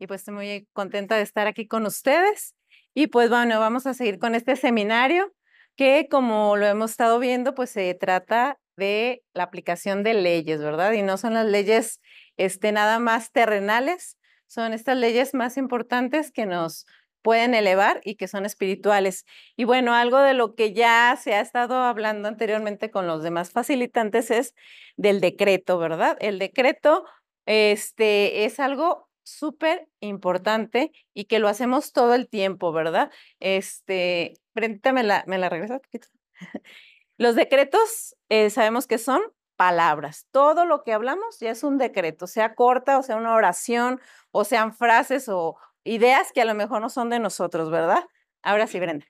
Y pues estoy muy contenta de estar aquí con ustedes. Y pues bueno, vamos a seguir con este seminario que como lo hemos estado viendo, pues se trata de la aplicación de leyes, ¿verdad? Y no son las leyes este, nada más terrenales, son estas leyes más importantes que nos pueden elevar y que son espirituales. Y bueno, algo de lo que ya se ha estado hablando anteriormente con los demás facilitantes es del decreto, ¿verdad? El decreto este, es algo súper importante y que lo hacemos todo el tiempo, ¿verdad? Este, Brendita, ¿me la, me la poquito? Los decretos eh, sabemos que son palabras. Todo lo que hablamos ya es un decreto, sea corta o sea una oración o sean frases o ideas que a lo mejor no son de nosotros, ¿verdad? Ahora sí, Brenda.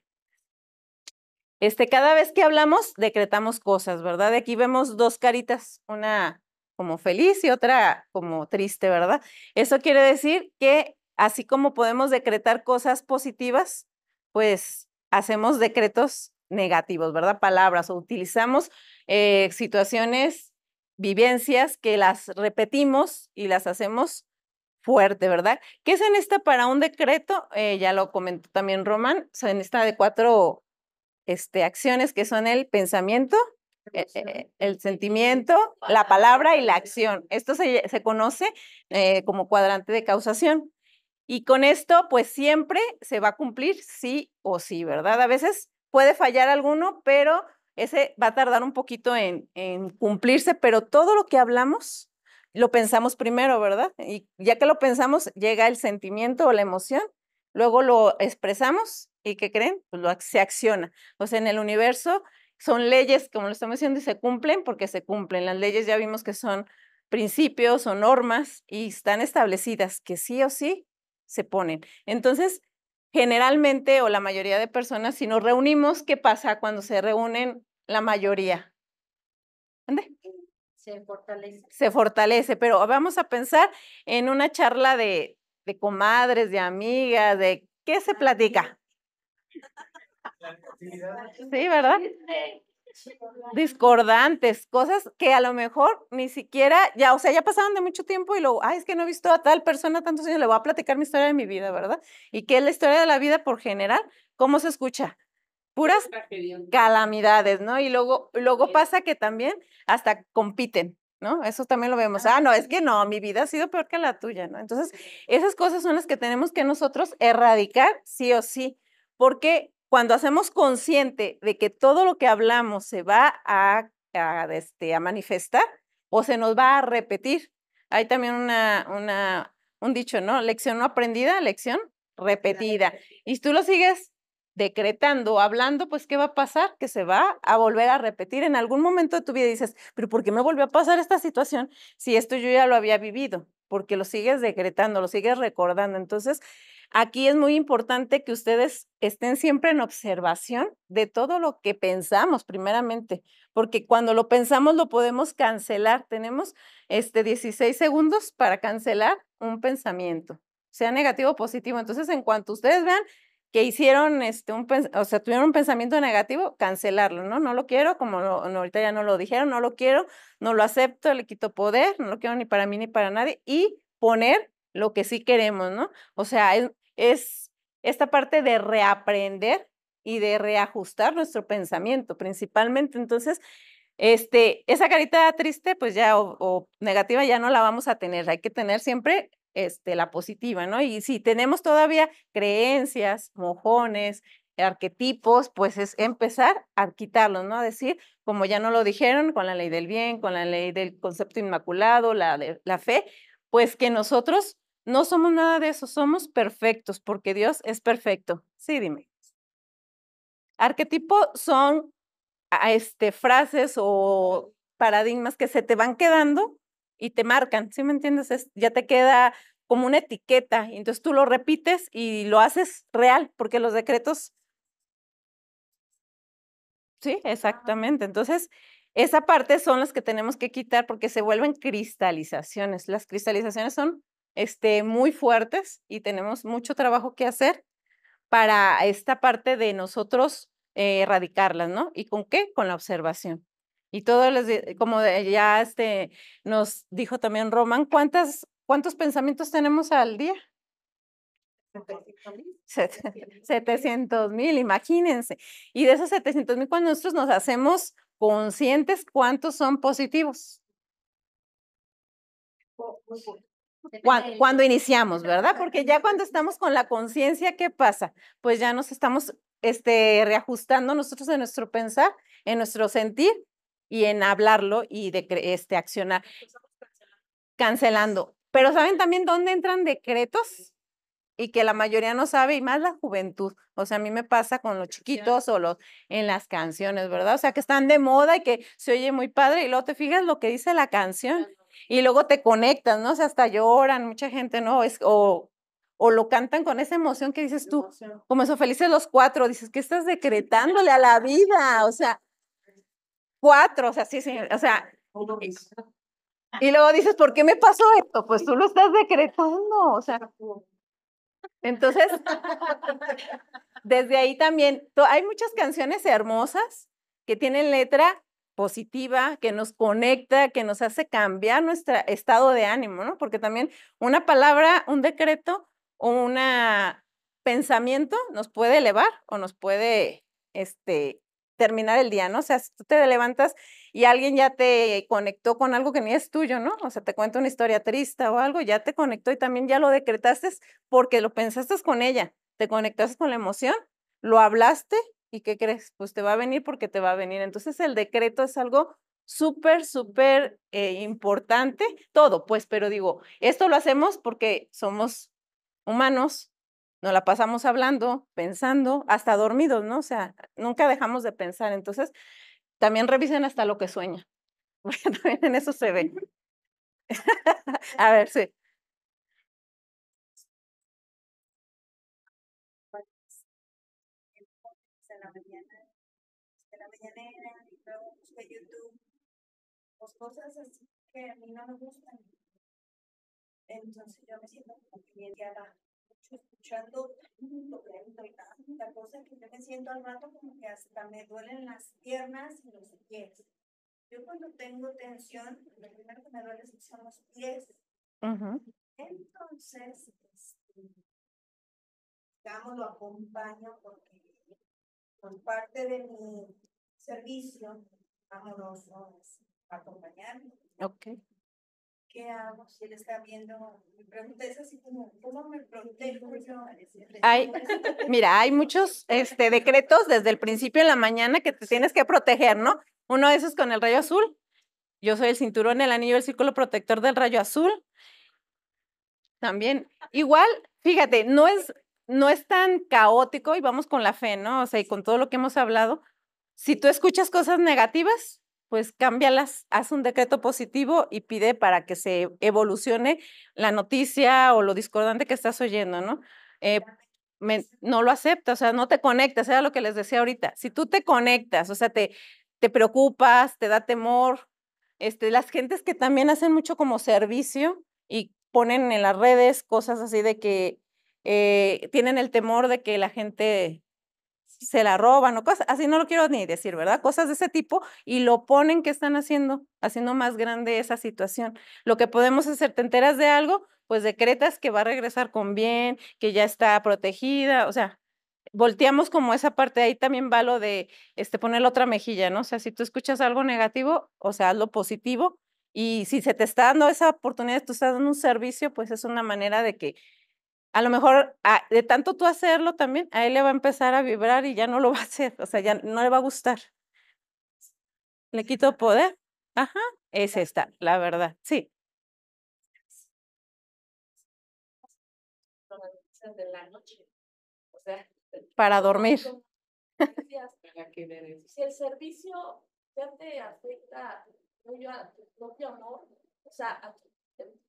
Este, cada vez que hablamos, decretamos cosas, ¿verdad? Aquí vemos dos caritas, una como feliz y otra como triste, ¿verdad? Eso quiere decir que así como podemos decretar cosas positivas, pues hacemos decretos negativos, ¿verdad? Palabras o utilizamos eh, situaciones, vivencias que las repetimos y las hacemos fuerte, ¿verdad? ¿Qué se esta para un decreto? Eh, ya lo comentó también Román, se esta de cuatro este, acciones que son el pensamiento, eh, el, sentimiento, la palabra y la acción. Esto se, conoce eh, como cuadrante de causación. Y con esto, pues siempre se va a cumplir sí o sí, ¿verdad? A veces puede fallar alguno, pero ese va a tardar un poquito en, cumplirse, pero todo lo que hablamos lo pensamos primero, ¿verdad? Y ya que lo pensamos, llega el sentimiento o la emoción, luego lo expresamos y ¿qué creen? Pues lo, se acciona. O sea, en el universo son leyes, como lo estamos diciendo, y se cumplen porque se cumplen. Las leyes ya vimos que son principios o normas y están establecidas que sí o sí se ponen. Entonces, generalmente o la mayoría de personas, si nos reunimos, ¿qué pasa cuando se reúnen la mayoría? Se fortalece. Se fortalece, pero vamos a pensar en una charla de, de comadres, de amigas, de qué se platica. Sí, ¿verdad? Discordantes, cosas que a lo mejor ni siquiera, ya, o sea, ya pasaron de mucho tiempo y luego, ay, es que no he visto a tal persona tantos años, le voy a platicar mi historia de mi vida, ¿verdad? Y que es la historia de la vida por general, ¿cómo se escucha? Puras calamidades, ¿no? Y luego, luego pasa que también hasta compiten, ¿no? Eso también lo vemos. Ah, no, es que no, mi vida ha sido peor que la tuya, ¿no? Entonces, esas cosas son las que tenemos que nosotros erradicar, sí o sí, porque cuando hacemos consciente de que todo lo que hablamos se va a, este, manifestar o se nos va a repetir. Hay también una, un dicho, ¿no? Lección no aprendida, lección repetida. Y tú lo sigues decretando, hablando, pues ¿qué va a pasar? Que se va a volver a repetir en algún momento de tu vida. Dices, pero ¿por qué me volvió a pasar esta situación si esto yo ya lo había vivido? Porque lo sigues decretando, lo sigues recordando. Entonces, Aquí es muy importante que ustedes estén siempre en observación de todo lo que pensamos primeramente, porque cuando lo pensamos lo podemos cancelar. Tenemos este 16 segundos para cancelar un pensamiento, sea negativo o positivo. Entonces, en cuanto ustedes vean que hicieron este un o sea, tuvieron un pensamiento negativo, cancelarlo, ¿no? No lo quiero, como ahorita ya no lo dijeron, no lo quiero, no lo acepto, le quito poder, no lo quiero ni para mí ni para nadie y poner lo que sí queremos, ¿no? O sea, es esta parte de reaprender y de reajustar nuestro pensamiento principalmente. Entonces, este, esa carita triste, pues ya, o, negativa, ya no la vamos a tener. Hay que tener siempre este, la positiva, ¿no? Y si tenemos todavía creencias, mojones, arquetipos, pues es empezar a quitarlos, ¿no? A decir, como ya no lo dijeron, con la ley del bien, con la ley del concepto inmaculado, la, la fe, pues que nosotros no somos nada de eso, somos perfectos porque Dios es perfecto. Sí, dime. Arquetipo son este, frases o paradigmas que se te van quedando y te marcan, ¿sí me entiendes? ya te queda como una etiqueta, entonces tú lo repites y lo haces real, porque los decretos... Sí, exactamente. Entonces, esa parte son las que tenemos que quitar porque se vuelven cristalizaciones. Las cristalizaciones son este, muy fuertes y tenemos mucho trabajo que hacer para esta parte de nosotros eh, erradicarlas, ¿no? ¿Y con qué? Con la observación. Y todo, les, como ya este, nos dijo también Román, ¿cuántas, ¿cuántos pensamientos tenemos al día? 700 mil, imagínense. Y de esos 700 mil, cuando nosotros nos hacemos conscientes, ¿cuántos son positivos? Cuando, iniciamos, ¿verdad? Porque ya cuando estamos con la conciencia, ¿qué pasa? Pues ya nos estamos este, reajustando nosotros en nuestro pensar, en nuestro sentir y en hablarlo y de este, accionar. Cancelando. Pero ¿saben también dónde entran decretos? Y que la mayoría no sabe, y más la juventud. O sea, a mí me pasa con los chiquitos o los en las canciones, ¿verdad? O sea, que están de moda y que se oye muy padre, y luego te fijas lo que dice la canción y luego te conectas, ¿no? O sea, hasta lloran, mucha gente, ¿no? Es, o, lo cantan con esa emoción que dices tú, como son felices los cuatro, dices, ¿qué estás decretándole a la vida? O sea, cuatro, o sea, sí, sí, o sea. Y luego dices, ¿por qué me pasó esto? Pues tú lo estás decretando, o sea. Entonces, desde ahí también, hay muchas canciones hermosas que tienen letra positiva, que nos conecta, que nos hace cambiar nuestro estado de ánimo, ¿no? Porque también una palabra, un decreto o un pensamiento nos puede elevar o nos puede este, terminar el día, ¿no? O sea, si tú te levantas y alguien ya te conectó con algo que ni es tuyo, ¿no? O sea, te cuenta una historia triste o algo, ya te conectó y también ya lo decretaste porque lo pensaste con ella, te conectaste con la emoción, lo hablaste ¿Y qué crees? Pues te va a venir porque te va a venir. Entonces el decreto es algo súper, súper eh, importante, todo, pues, pero digo, esto lo hacemos porque somos humanos, nos la pasamos hablando, pensando, hasta dormidos, ¿no? O sea, nunca dejamos de pensar. Entonces, también revisen hasta lo que sueña. también en eso se ve. a ver, sí. y luego busqué YouTube, pues cosas así que a mí no me gustan. Entonces yo me siento como que mucho escuchando tanto, tanto y tanta cosa que yo me siento al rato como que hasta me duelen las piernas y los pies. Yo cuando tengo tensión, lo primero que me duele son los pies. Entonces, este, digamos, lo acompaño porque por parte de mi servicio, hago dos horas Ok. ¿Qué hago si él está viendo? Mi pregunta es así como, ¿cómo me protejo yo? Hay, mira, hay muchos este, decretos desde el principio de la mañana que te tienes que proteger, ¿no? Uno de esos con el rayo azul. Yo soy el cinturón, el anillo, el círculo protector del rayo azul. También, igual, fíjate, no es, no es tan caótico y vamos con la fe, ¿no? O sea, y con todo lo que hemos hablado, si tú escuchas cosas negativas, pues cámbialas, haz un decreto positivo y pide para que se evolucione la noticia o lo discordante que estás oyendo, ¿no? Eh, no lo acepta, o sea, no te conectas, era lo que les decía ahorita. Si tú te conectas, o sea, te, te preocupas, te da temor, este, las gentes que también hacen mucho como servicio y ponen en las redes cosas así de que eh, tienen el temor de que la gente se la roban o cosas, así no lo quiero ni decir, ¿verdad? Cosas de ese tipo y lo ponen que están haciendo, haciendo más grande esa situación. Lo que podemos hacer, te enteras de algo, pues decretas que va a regresar con bien, que ya está protegida, o sea, volteamos como esa parte, ahí también va lo de este, poner otra mejilla, ¿no? O sea, si tú escuchas algo negativo, o sea, algo positivo y si se te está dando esa oportunidad, tú estás dando un servicio, pues es una manera de que a lo mejor ah, de tanto tú hacerlo también, a él le va a empezar a vibrar y ya no lo va a hacer, o sea, ya no le va a gustar. Le quito poder. Ajá, es esta, la verdad, sí. para dormir. Si el servicio ya te afecta a tu propio amor, o sea, a tu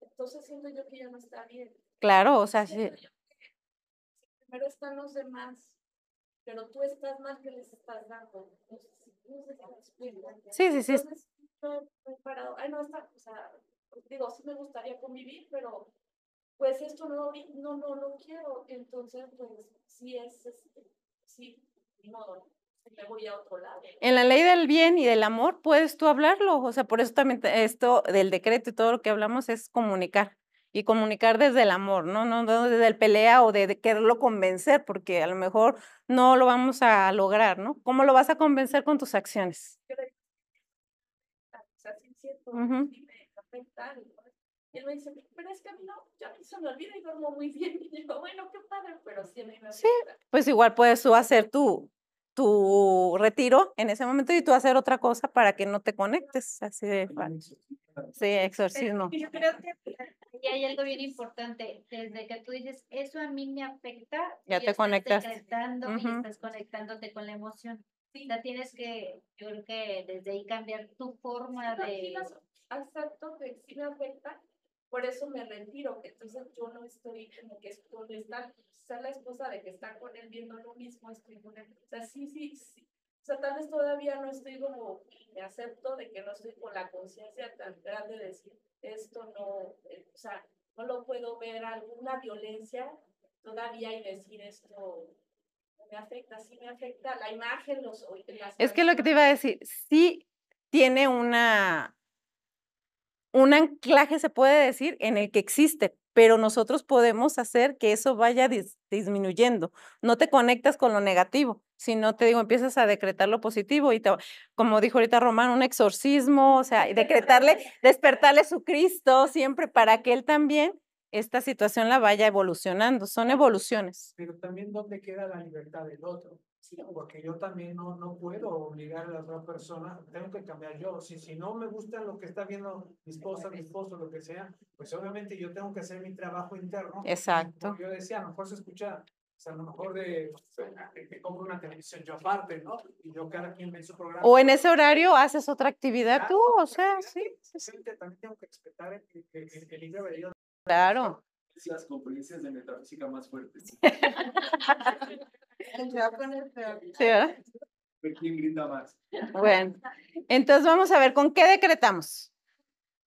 entonces siento yo que ya no está bien. Claro, o sea, sí. Primero están los demás, pero tú estás más que les estás dando. Entonces, si Sí, sí, sí. Entonces, parado, ay, no, está, o sea, digo, sí me gustaría convivir, pero pues esto no, no, no lo quiero. Entonces, pues, sí es, este, sí, no no. En la ley del bien y del amor puedes tú hablarlo, o sea, por eso también esto del decreto y todo lo que hablamos es comunicar y comunicar desde el amor, ¿no? No, desde el pelea o de, quererlo convencer, porque a lo mejor no lo vamos a lograr, ¿no? ¿Cómo lo vas a convencer con tus acciones? Ah, y él me dice, pero es que a olvida y muy bien. bueno, qué padre, pero sí pues igual puedes hacer tú tu retiro en ese momento y tú hacer otra cosa para que no te conectes, así de fácil. Sí, exorcismo. y hay algo bien importante, desde que tú dices, eso a mí me afecta, ya te conectas. estás conectándote con la emoción. Ya tienes que, yo creo que desde ahí cambiar tu forma de... Exacto, que sí me afecta, por eso me retiro, que entonces yo no estoy como que es ser la esposa de que está con él viendo lo mismo, estoy con o sea, sí, sí, o sea, tal vez todavía no estoy como, me acepto de que no estoy con la conciencia tan grande de decir, esto no, eh, o sea, no lo puedo ver alguna violencia todavía y decir esto me afecta, sí me afecta la imagen, los Es que lo que te iba a decir, sí tiene una un anclaje, se puede decir, en el que existe, pero nosotros podemos hacer que eso vaya disminuyendo. No te conectas con lo negativo, sino te digo, empiezas a decretar lo positivo y como dijo ahorita Román, un exorcismo, o sea, decretarle, despertarle su Cristo siempre para que él también esta situación la vaya evolucionando. Son evoluciones. Pero también dónde queda la libertad del otro porque yo también no, no puedo obligar a la otra persona, tengo que cambiar yo. Si, si no me gusta lo que está viendo mi esposa, mi esposo, lo que sea, pues obviamente yo tengo que hacer mi trabajo interno. Exacto. yo decía, a lo mejor se escucha, o sea, a lo mejor de, que compro una televisión yo aparte, ¿no? Y yo cada quien ve su programa. O en ese horario haces otra actividad ah, tú, o sea, sí. También tengo que el, Claro. Las conferencias de metafísica más fuertes. ¿Quién Bueno, entonces vamos a ver, ¿con qué decretamos?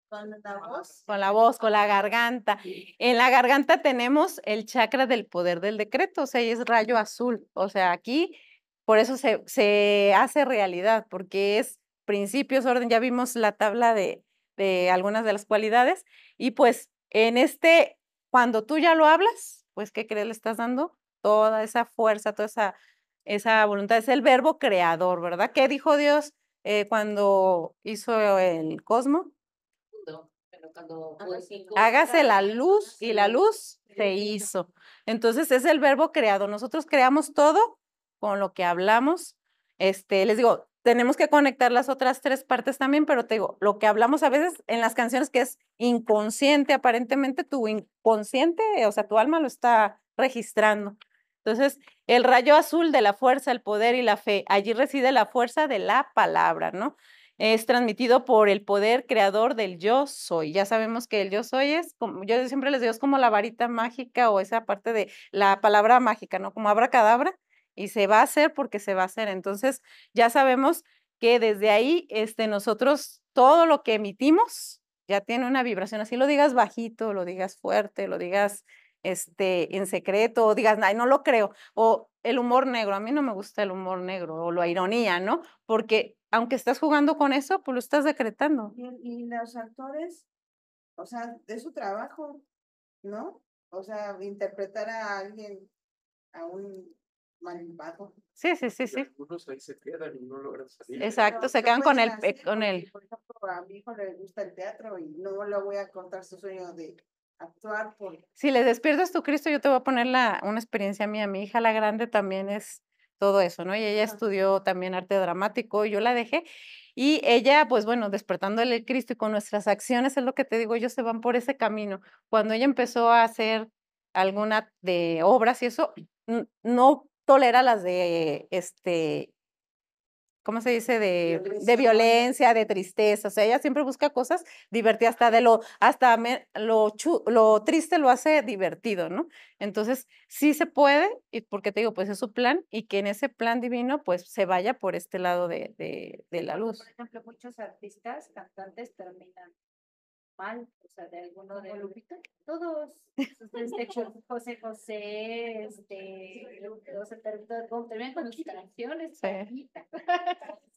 Con la voz. Con la voz, con la garganta. En la garganta tenemos el chakra del poder del decreto, o sea, es rayo azul. O sea, aquí por eso se, se hace realidad, porque es principios, orden, ya vimos la tabla de, de algunas de las cualidades. Y pues en este, cuando tú ya lo hablas, pues ¿qué crees le estás dando? toda esa fuerza, toda esa, esa voluntad. Es el verbo creador, ¿verdad? ¿Qué dijo Dios eh, cuando hizo el cosmos? Pues, Hágase la luz y la luz se hizo. Entonces es el verbo creado. Nosotros creamos todo con lo que hablamos. Este, les digo, tenemos que conectar las otras tres partes también, pero te digo, lo que hablamos a veces en las canciones que es inconsciente, aparentemente tu inconsciente, o sea, tu alma lo está registrando. Entonces, el rayo azul de la fuerza, el poder y la fe, allí reside la fuerza de la palabra, ¿no? Es transmitido por el poder creador del yo soy. Ya sabemos que el yo soy es, yo siempre les digo, es como la varita mágica o esa parte de la palabra mágica, ¿no? Como abracadabra y se va a hacer porque se va a hacer. Entonces, ya sabemos que desde ahí este, nosotros todo lo que emitimos ya tiene una vibración, así lo digas bajito, lo digas fuerte, lo digas este, en secreto, o digas, ay, no lo creo, o el humor negro, a mí no me gusta el humor negro, o la ironía, ¿no? Porque aunque estás jugando con eso, pues lo estás decretando. Y, los actores, o sea, de su trabajo, ¿no? O sea, interpretar a alguien, a un malvado. Sí, sí, sí, sí. Algunos ahí se quedan y no logran salir. Exacto, se quedan con el, con el... Por ejemplo, a mi hijo le gusta el teatro y no le voy a contar su sueño de actuar Si le despiertas tu Cristo, yo te voy a poner la, una experiencia mía. Mi hija, la grande, también es todo eso, ¿no? Y ella estudió también arte dramático, yo la dejé. Y ella, pues bueno, despertándole el Cristo y con nuestras acciones, es lo que te digo, ellos se van por ese camino. Cuando ella empezó a hacer alguna de obras y eso, no tolera las de este ¿cómo se dice? De violencia. de tristeza. O sea, ella siempre busca cosas divertidas, hasta de lo, hasta lo, lo triste lo hace divertido, ¿no? Entonces, sí se puede, y porque te digo, pues es su plan, y que en ese plan divino, pues se vaya por este lado de, de, de la luz. Por ejemplo, muchos artistas, cantantes terminan mal, o sea, de alguno de Lupita, todos, desde José José, este, o sea, terminan con las canciones, sí.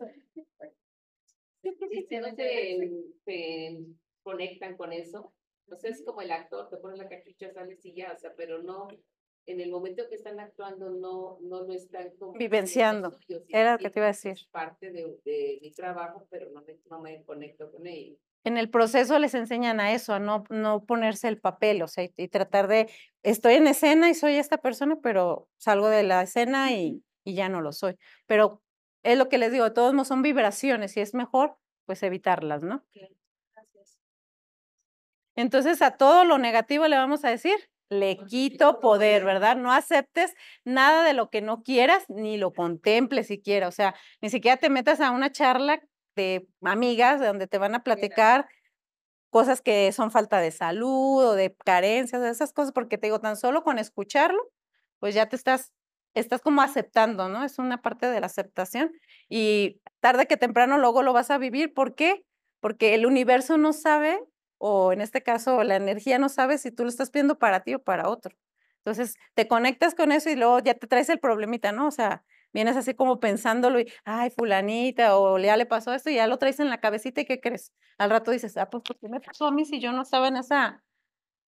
se, conectan con eso, no sé es como el actor, te pones la cachucha, sales y ya, o sea, pero no, en el momento que están actuando no, no lo están como vivenciando. Era lo que te iba a decir. parte de, de, mi trabajo, pero no me, no me conecto con ellos en el proceso les enseñan a eso, a no, no ponerse el papel, o sea, y, tratar de, estoy en escena y soy esta persona, pero salgo de la escena y, ya no lo soy. Pero es lo que les digo, todos no son vibraciones y es mejor pues evitarlas, ¿no? Entonces a todo lo negativo le vamos a decir, le quito poder, ¿verdad? No aceptes nada de lo que no quieras ni lo contemples siquiera, o sea, ni siquiera te metas a una charla de amigas, de donde te van a platicar cosas que son falta de salud o de carencias, de esas cosas, porque te digo, tan solo con escucharlo, pues ya te estás, estás como aceptando, ¿no? Es una parte de la aceptación y tarde que temprano luego lo vas a vivir. ¿Por qué? Porque el universo no sabe, o en este caso la energía no sabe si tú lo estás pidiendo para ti o para otro. Entonces, te conectas con eso y luego ya te traes el problemita, ¿no? O sea, vienes así como pensándolo y, ay, fulanita, o ya le pasó esto, y ya lo traes en la cabecita y ¿qué crees? Al rato dices, ah, pues, ¿por qué me pasó a mí si yo no estaba en esa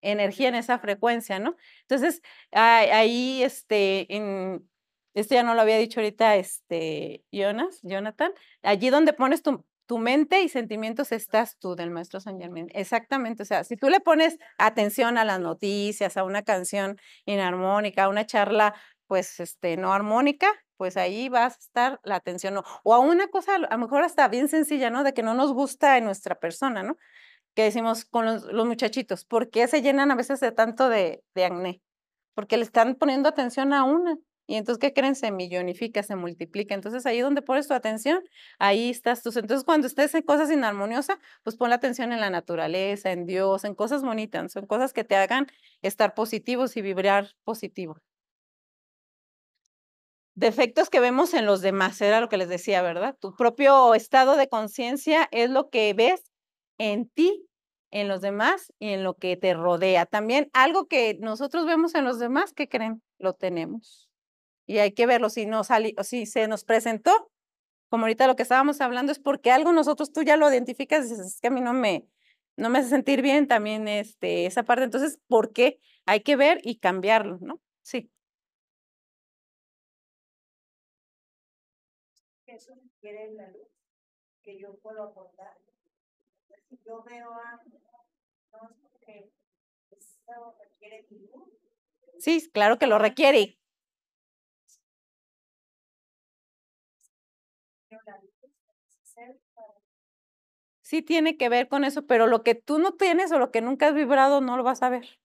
energía, en esa frecuencia, ¿no? Entonces, ahí, este, en, esto ya no lo había dicho ahorita, este, Jonas, Jonathan, allí donde pones tu, mente y sentimientos estás tú del maestro San Germán. Exactamente, o sea, si tú le pones atención a las noticias, a una canción inarmónica, a una charla pues este no armónica, pues ahí va a estar la atención. O, a una cosa, a lo mejor hasta bien sencilla, ¿no? De que no nos gusta en nuestra persona, ¿no? Que decimos con los, muchachitos, ¿por qué se llenan a veces de tanto de, acné? Porque le están poniendo atención a una. Y entonces, ¿qué creen? Se millonifica, se multiplica. Entonces, ahí donde pones tu atención, ahí estás tú. Entonces, cuando estés en cosas inarmoniosas, pues pon la atención en la naturaleza, en Dios, en cosas bonitas, en cosas que te hagan estar positivos y vibrar positivo defectos que vemos en los demás, era lo que les decía, ¿verdad? Tu propio estado de conciencia es lo que ves en ti, en los demás y en lo que te rodea. También algo que nosotros vemos en los demás, ¿qué creen? Lo tenemos. Y hay que verlo si no si se nos presentó, como ahorita lo que estábamos hablando, es porque algo nosotros tú ya lo identificas y dices, es que a mí no me, no me hace sentir bien también este, esa parte. Entonces, ¿por qué? Hay que ver y cambiarlo, ¿no? Sí. eso la luz que yo puedo aportar. Si yo veo es Sí, claro que lo requiere. Sí tiene que ver con eso, pero lo que tú no tienes o lo que nunca has vibrado no lo vas a ver.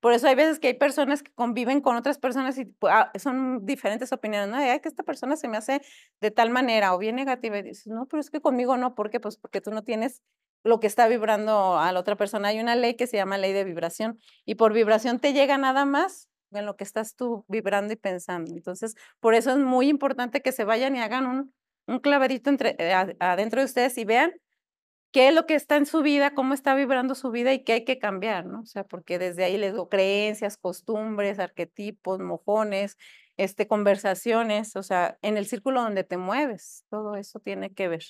Por eso hay veces que hay personas que conviven con otras personas y pues, ah, son diferentes opiniones, ¿no? Ay, que esta persona se me hace de tal manera o bien negativa y dices, no, pero es que conmigo no, ¿por Pues porque tú no tienes lo que está vibrando a la otra persona. Hay una ley que se llama ley de vibración y por vibración te llega nada más en lo que estás tú vibrando y pensando. Entonces, por eso es muy importante que se vayan y hagan un, un claverito entre, eh, adentro de ustedes y vean qué es lo que está en su vida, cómo está vibrando su vida y qué hay que cambiar, ¿no? O sea, porque desde ahí les digo creencias, costumbres, arquetipos, mojones, este, conversaciones, o sea, en el círculo donde te mueves, todo eso tiene que ver.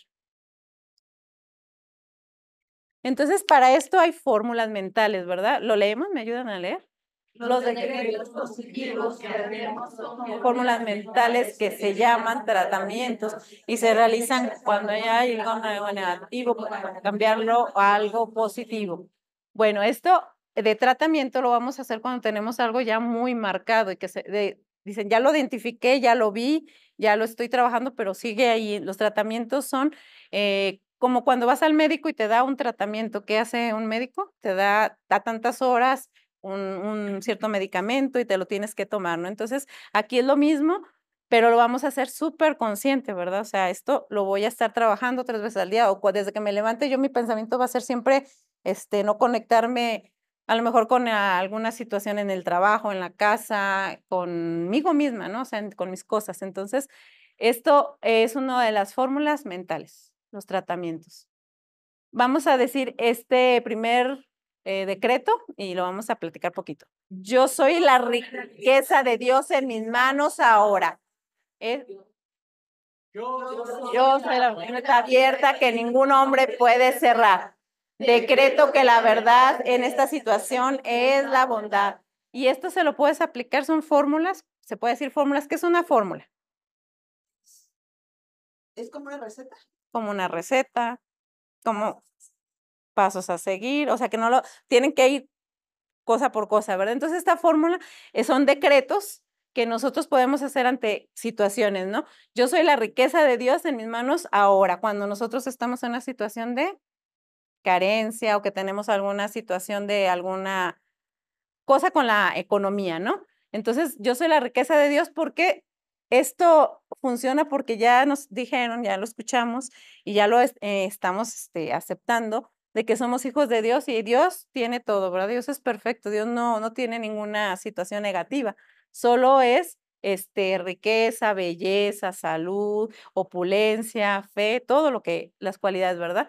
Entonces, para esto hay fórmulas mentales, ¿verdad? ¿Lo leemos? ¿Me ayudan a leer? los decretos positivos que tenemos son fórmulas mentales que se llaman tratamientos y se realizan cuando ya hay algo negativo para cambiarlo a algo positivo. Bueno, esto de tratamiento lo vamos a hacer cuando tenemos algo ya muy marcado y que se, dicen, ya lo identifiqué, ya lo vi, ya lo estoy trabajando, pero sigue ahí. Los tratamientos son eh, como cuando vas al médico y te da un tratamiento. ¿Qué hace un médico? Te da tantas horas un, cierto medicamento y te lo tienes que tomar, ¿no? Entonces, aquí es lo mismo, pero lo vamos a hacer súper consciente, ¿verdad? O sea, esto lo voy a estar trabajando tres veces al día o desde que me levante yo mi pensamiento va a ser siempre, este, no conectarme a lo mejor con alguna situación en el trabajo, en la casa, conmigo misma, ¿no? O sea, con mis cosas. Entonces, esto es una de las fórmulas mentales, los tratamientos. Vamos a decir este primer eh, decreto y lo vamos a platicar poquito. Yo soy la riqueza de Dios en mis manos ahora. ¿eh? Yo soy la abierta que ningún hombre puede cerrar. Decreto que la verdad en esta situación es la bondad. Y esto se lo puedes aplicar, son fórmulas, se puede decir fórmulas. ¿Qué es una fórmula? Es como una receta. Como una receta, como pasos a seguir, o sea que no lo, tienen que ir cosa por cosa, ¿verdad? Entonces esta fórmula eh, son decretos que nosotros podemos hacer ante situaciones, ¿no? Yo soy la riqueza de Dios en mis manos ahora, cuando nosotros estamos en una situación de carencia o que tenemos alguna situación de alguna cosa con la economía, ¿no? Entonces, yo soy la riqueza de Dios porque esto funciona porque ya nos dijeron, ya lo escuchamos y ya lo eh, estamos este, aceptando, de que somos hijos de Dios y Dios tiene todo, ¿verdad? Dios es perfecto, Dios no, no tiene ninguna situación negativa, solo es este, riqueza, belleza, salud, opulencia, fe, todo lo que, las cualidades, ¿verdad?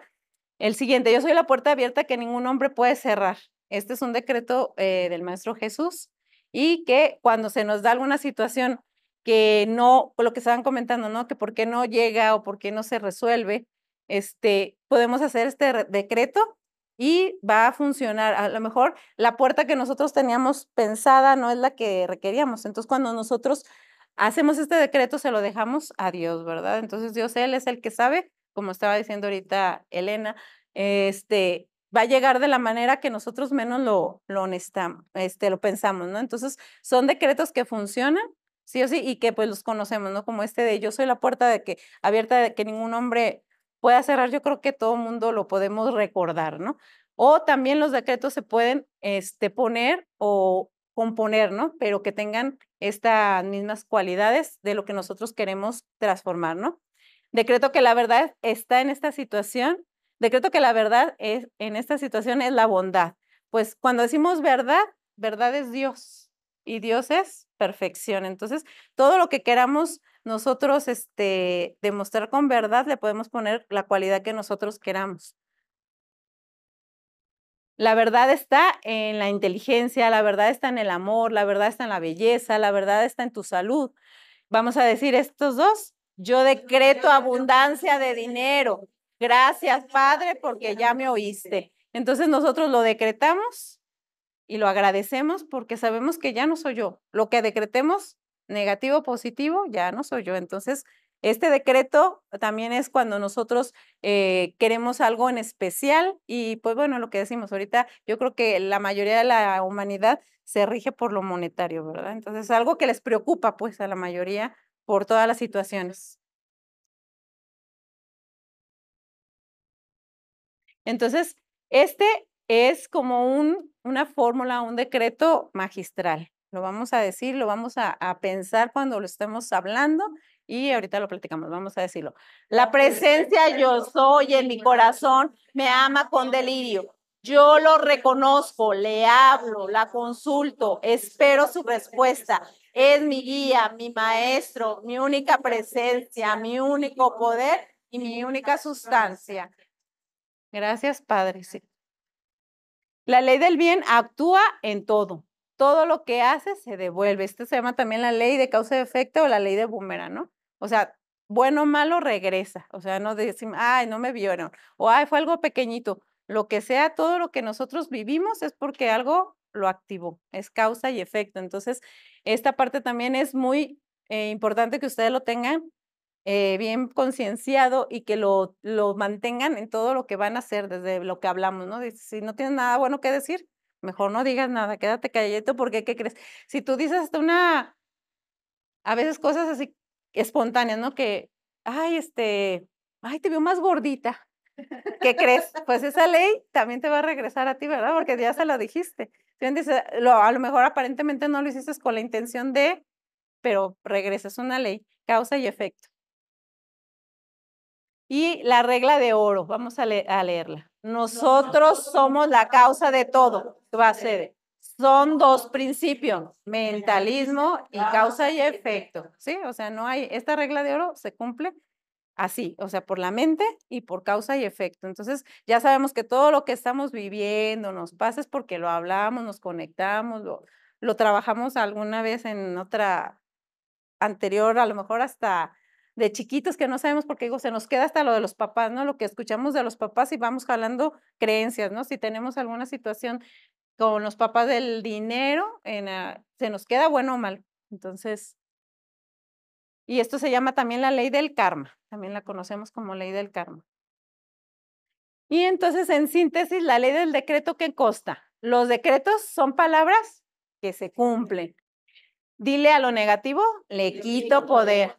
El siguiente, yo soy la puerta abierta que ningún hombre puede cerrar. Este es un decreto eh, del Maestro Jesús y que cuando se nos da alguna situación que no, lo que estaban comentando, ¿no? Que por qué no llega o por qué no se resuelve, este, podemos hacer este decreto y va a funcionar. A lo mejor la puerta que nosotros teníamos pensada no es la que requeríamos. Entonces, cuando nosotros hacemos este decreto, se lo dejamos a Dios, ¿verdad? Entonces, Dios, Él es el que sabe, como estaba diciendo ahorita Elena, este, va a llegar de la manera que nosotros menos lo, lo, este, lo pensamos, ¿no? Entonces, son decretos que funcionan, sí o sí, y que pues los conocemos, ¿no? Como este de yo soy la puerta de que abierta de que ningún hombre pueda cerrar, yo creo que todo mundo lo podemos recordar, ¿no? O también los decretos se pueden este, poner o componer, ¿no? Pero que tengan estas mismas cualidades de lo que nosotros queremos transformar, ¿no? Decreto que la verdad está en esta situación, decreto que la verdad en esta situación es la bondad. Pues cuando decimos verdad, verdad es Dios y Dios es perfección. Entonces, todo lo que queramos nosotros este, demostrar con verdad, le podemos poner la cualidad que nosotros queramos. La verdad está en la inteligencia, la verdad está en el amor, la verdad está en la belleza, la verdad está en tu salud. Vamos a decir estos dos. Yo decreto abundancia de dinero. Gracias, Padre, porque ya me oíste. Entonces nosotros lo decretamos y lo agradecemos porque sabemos que ya no soy yo. Lo que decretemos, negativo, positivo, ya no soy yo. Entonces, este decreto también es cuando nosotros eh, queremos algo en especial y pues bueno, lo que decimos ahorita, yo creo que la mayoría de la humanidad se rige por lo monetario, ¿verdad? Entonces, algo que les preocupa pues a la mayoría por todas las situaciones. Entonces, este es como un, una fórmula, un decreto magistral. Lo vamos a decir, lo vamos a, pensar cuando lo estemos hablando y ahorita lo platicamos, vamos a decirlo. La presencia yo soy en mi corazón me ama con delirio. Yo lo reconozco, le hablo, la consulto, espero su respuesta. Es mi guía, mi maestro, mi única presencia, mi único poder y mi única sustancia. Gracias, Padre. La ley del bien actúa en todo. Todo lo que hace se devuelve. Esto se llama también la ley de causa y efecto o la ley de boomerang, ¿no? O sea, bueno o malo regresa. O sea, no decimos, ay, no me vieron. O ay, fue algo pequeñito. Lo que sea, todo lo que nosotros vivimos es porque algo lo activó. Es causa y efecto. Entonces, esta parte también es muy eh, importante que ustedes lo tengan eh, bien concienciado y que lo, mantengan en todo lo que van a hacer, desde lo que hablamos, ¿no? Si no tienes nada bueno que decir, mejor no digas nada, quédate calladito porque ¿qué crees? Si tú dices hasta una, a veces cosas así espontáneas, ¿no? Que, ay, este, ay, te veo más gordita. ¿Qué crees? Pues esa ley también te va a regresar a ti, ¿verdad? Porque ya se lo dijiste. lo, a lo mejor aparentemente no lo hiciste con la intención de, pero regresas una ley, causa y efecto. Y la regla de oro, vamos a, leerla. Nosotros somos la causa de todo. Eh, son dos principios, mentalismo y causa y efecto. ¿Sí? O sea, no hay, esta regla de oro se cumple así, o sea, por la mente y por causa y efecto. Entonces, ya sabemos que todo lo que estamos viviendo nos pasa es porque lo hablamos, nos conectamos, lo trabajamos alguna vez en otra anterior, a lo mejor hasta de chiquitos que no sabemos qué digo, se nos queda hasta lo de los papás, ¿no? Lo que escuchamos de los papás y vamos jalando creencias, ¿no? Si tenemos alguna situación con los papás del dinero, en, se nos queda bueno o mal. Entonces, y esto se llama también la ley del karma, también la conocemos como ley del karma. Y entonces, en síntesis, la ley del decreto que consta. Los decretos son palabras que se cumplen. Dile a lo negativo, le quito poder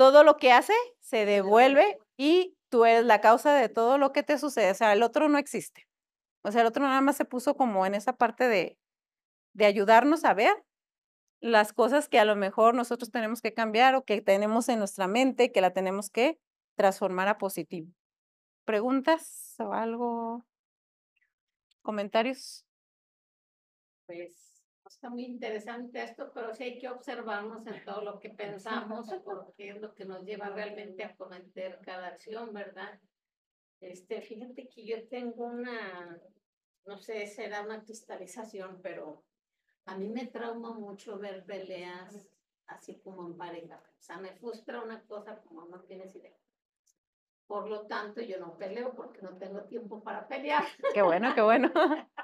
todo lo que hace se devuelve y tú eres la causa de todo lo que te sucede. O sea, el otro no existe. O sea, el otro nada más se puso como en esa parte de, de ayudarnos a ver las cosas que a lo mejor nosotros tenemos que cambiar o que tenemos en nuestra mente, que la tenemos que transformar a positivo. ¿Preguntas o algo? ¿Comentarios? Pues Está muy interesante esto, pero sí hay que observarnos en todo lo que pensamos, porque es lo que nos lleva realmente a cometer cada acción, ¿verdad? Este, fíjate que yo tengo una, no sé, será una cristalización, pero a mí me trauma mucho ver peleas así como en pareja. O sea, me frustra una cosa como no tienes idea. Por lo tanto, yo no peleo porque no tengo tiempo para pelear. Qué bueno, qué bueno.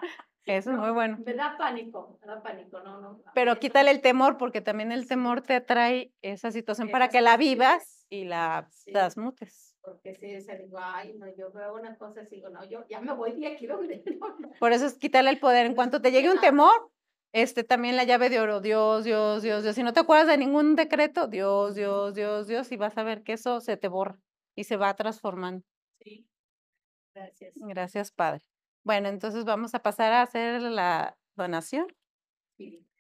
Eso es muy bueno. Me da pánico, me da pánico, no, no. Pero quítale el temor, porque también el temor te atrae esa situación para que la vivas y la transmutes. Porque si se digo, ay, no, yo veo una cosa y digo, no, yo ya me voy de aquí donde. Por eso es quítale el poder. En cuanto te llegue un temor, este, también la llave de oro, Dios, Dios, Dios, Dios. Si no te acuerdas de ningún decreto, Dios, Dios, Dios, Dios, y vas a ver que eso se te borra y se va transformando. Sí. Gracias. Gracias, Padre. Bueno, entonces vamos a pasar a hacer la donación.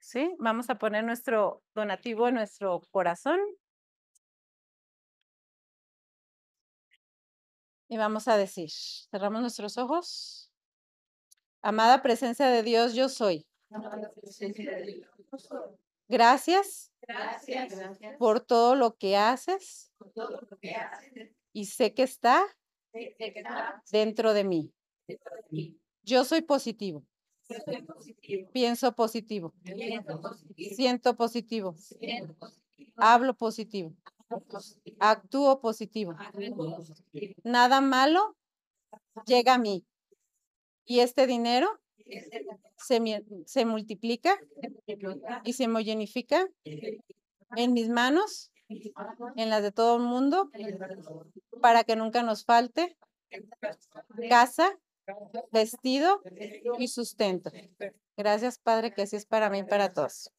Sí. Vamos a poner nuestro donativo en nuestro corazón. Y vamos a decir, cerramos nuestros ojos. Amada presencia de Dios, yo soy. Gracias, Gracias. por todo lo que haces. Por todo lo que haces. Y sé que está dentro de mí. Yo soy positivo. Pienso positivo. Siento positivo. Hablo positivo. Actúo positivo. Nada malo llega a mí. Y este dinero este se, multiplica y se mollenifica en mis manos, en las de todo el mundo, para que nunca nos falte casa, vestido y sustento. Gracias, Padre, que así es para mí y para todos.